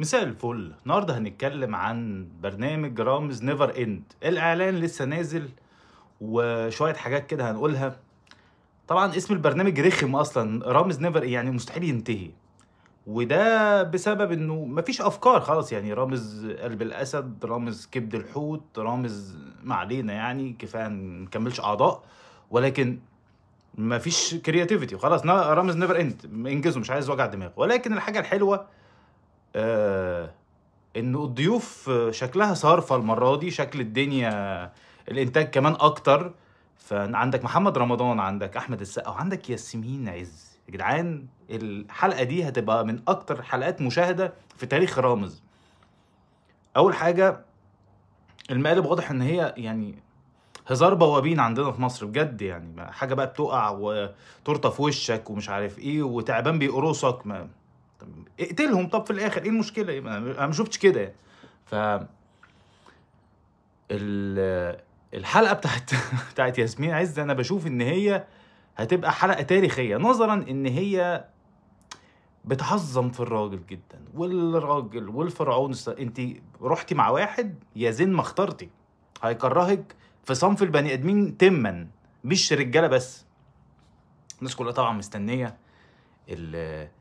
مساء الفل النهارده هنتكلم عن برنامج رامز نيفر اند الاعلان لسه نازل وشويه حاجات كده هنقولها طبعا اسم البرنامج رخم اصلا رامز نيفر يعني مستحيل ينتهي وده بسبب انه مفيش افكار خلاص يعني رامز قلب الاسد رامز كبد الحوت رامز ما علينا يعني كفايه نكملش اعضاء ولكن مفيش كرياتيفيتي خلاص رامز نيفر اند انجزه مش عايز وجع دماغ ولكن الحاجه الحلوه آه ان الضيوف آه، شكلها صارفه المره دي شكل الدنيا الانتاج كمان اكتر فعندك محمد رمضان عندك احمد السقا وعندك ياسمين عز يا جدعان الحلقه دي هتبقى من اكتر حلقات مشاهده في تاريخ رامز اول حاجه المقالب واضح ان هي يعني هزار بوابين عندنا في مصر بجد يعني حاجه بقى بتقع وتورته في وشك ومش عارف ايه وتعبان بيقرصك ما اقتلهم طب في الاخر ايه المشكله انا ما شفتش كده يعني ف الحلقه بتاعت بتاعت ياسمين عز انا بشوف ان هي هتبقى حلقه تاريخيه نظرا ان هي بتعظم في الراجل جدا والراجل والفرعون انت رحتي مع واحد يا زين ما اخترتي هيكرهك في صنف البني ادمين تما مش رجاله بس الناس كلها طبعا مستنيه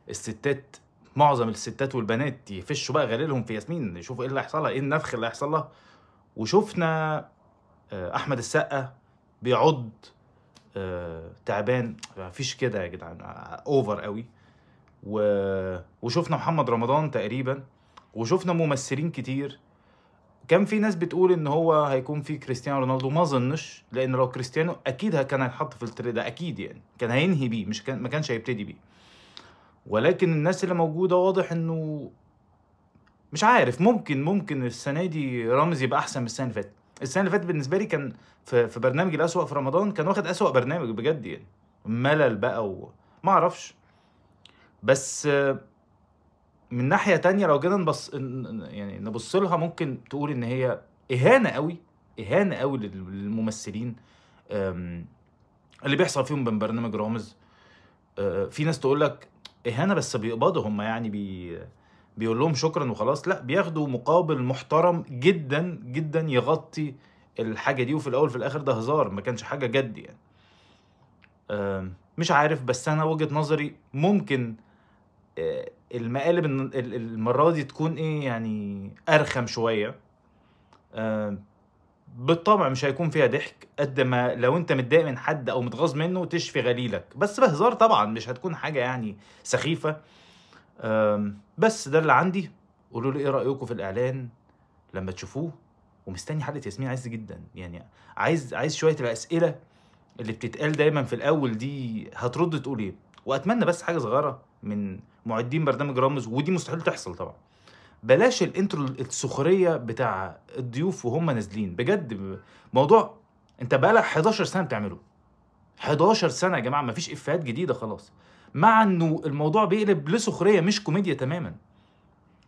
الستات معظم الستات والبنات يفشوا بقى غليلهم في ياسمين يشوفوا ايه اللي هيحصل لها ايه النفخ اللي هيحصل لها وشفنا آه، احمد السقا بيعض آه، تعبان مفيش كده يا جدعان اوفر آه، قوي و... وشفنا محمد رمضان تقريبا وشفنا ممثلين كتير كان في ناس بتقول ان هو هيكون في كريستيانو رونالدو ما ظنش لان لو كريستيانو اكيد كان هيتحط في التري ده اكيد يعني كان هينهي بيه مش كان ما كانش هيبتدي بيه ولكن الناس اللي موجوده واضح انه مش عارف ممكن ممكن السنه دي رامز يبقى احسن من السنه اللي فاتت السنه اللي فاتت بالنسبه لي كان في, في برنامج الاسوا في رمضان كان واخد اسوا برنامج بجد يعني ملل بقى ما اعرفش بس من ناحيه تانية لو جينا نبص يعني نبص لها ممكن تقول ان هي اهانه قوي اهانه قوي للممثلين اللي بيحصل فيهم بين برنامج رامز آه، في ناس تقول لك اهانه بس بيقبضوا هم يعني بي بيقول لهم شكرا وخلاص لا بياخدوا مقابل محترم جدا جدا يغطي الحاجه دي وفي الاول في الاخر ده هزار ما كانش حاجه جد يعني مش عارف بس انا وجهه نظري ممكن آه، المقالب المره دي تكون ايه يعني ارخم شويه بالطبع مش هيكون فيها ضحك قد ما لو انت متضايق من حد او متغاظ منه تشفي غليلك بس بهزار طبعا مش هتكون حاجه يعني سخيفه بس ده اللي عندي قولوا لي ايه رايكم في الاعلان لما تشوفوه ومستني حلقه ياسمين عايز جدا يعني عايز عايز شويه الاسئله اللي بتتقال دايما في الاول دي هترد تقول ايه واتمنى بس حاجه صغيره من معدين برنامج رامز ودي مستحيل تحصل طبعا بلاش الانترو السخريه بتاع الضيوف وهم نازلين بجد موضوع انت بقالك 11 سنه بتعمله 11 سنه يا جماعه مفيش افيهات جديده خلاص مع انه الموضوع بيقلب لسخريه مش كوميديا تماما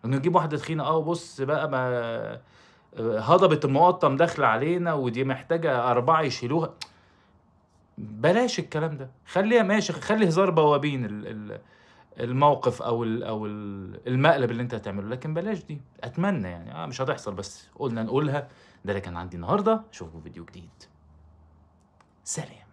انه يجيب واحده تخينه اه بص بقى ما آه، هضبه المقطم داخله علينا ودي محتاجه اربعه يشيلوها بلاش الكلام ده خليها ماشي خلي هزار بوابين ال ال الموقف او الـ او الـ المقلب اللي انت هتعمله لكن بلاش دي اتمنى يعني آه مش هتحصل بس قلنا نقولها ده اللي كان عندي النهارده اشوفكم في فيديو جديد سلام